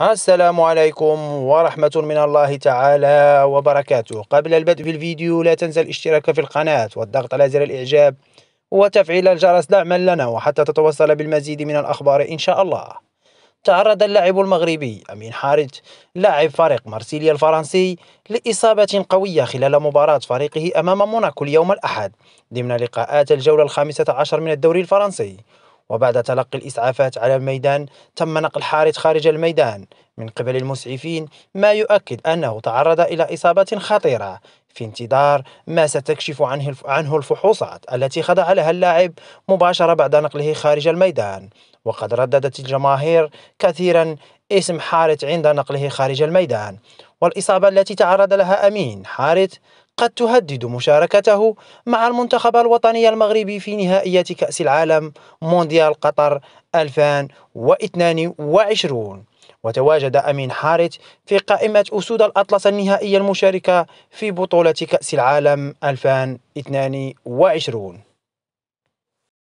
السلام عليكم ورحمة من الله تعالى وبركاته قبل البدء في الفيديو لا تنسى الاشتراك في القناة والضغط على زر الإعجاب وتفعيل الجرس دعما لنا وحتى تتوصل بالمزيد من الأخبار إن شاء الله تعرض اللاعب المغربي أمين حارت لاعب فريق مارسيليا الفرنسي لإصابة قوية خلال مباراة فريقه أمام موناكو اليوم الأحد ضمن لقاءات الجولة الخامسة عشر من الدوري الفرنسي وبعد تلقي الإسعافات على الميدان تم نقل حارث خارج الميدان من قبل المسعفين ما يؤكد أنه تعرض إلى إصابة خطيرة في انتظار ما ستكشف عنه عنه الفحوصات التي خضع لها اللاعب مباشرة بعد نقله خارج الميدان وقد رددت الجماهير كثيرا اسم حارث عند نقله خارج الميدان والإصابة التي تعرض لها أمين حارث قد تهدد مشاركته مع المنتخب الوطني المغربي في نهائيات كأس العالم مونديال قطر 2022 وتواجد أمين حارت في قائمة أسود الأطلس النهائية المشاركة في بطولة كأس العالم 2022